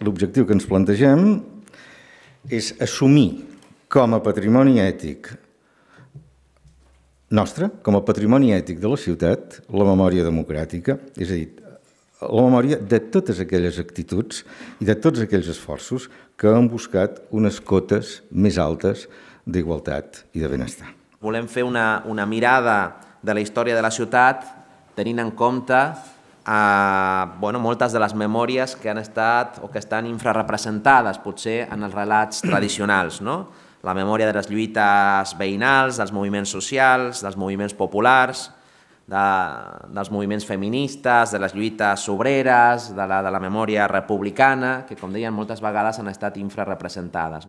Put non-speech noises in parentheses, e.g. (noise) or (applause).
l'objectiu que ens plantegem és assumir com a patrimoni ètic nostre, com a patrimoni ètic de la ciutat, la memòria democràtica, és a dir, la memòria de totes aquelles actituds i de tots aquells esforços que han buscat unes cotes més altes d'igualtat i de benestar. Volem fer una, una mirada de la història de la ciutat tenint en compte eh, bueno, moltes de les memòries que han estat o que estan infrarepresentades potser en els relats (clears throat) tradicionals, no? la memòria de les lluites veïnals, dels moviments socials, dels moviments populars, de, dels moviments feministes, de les lluites obreres, de la, de la memòria republicana, que, com deien, moltes vegades han estat infrarepresentades.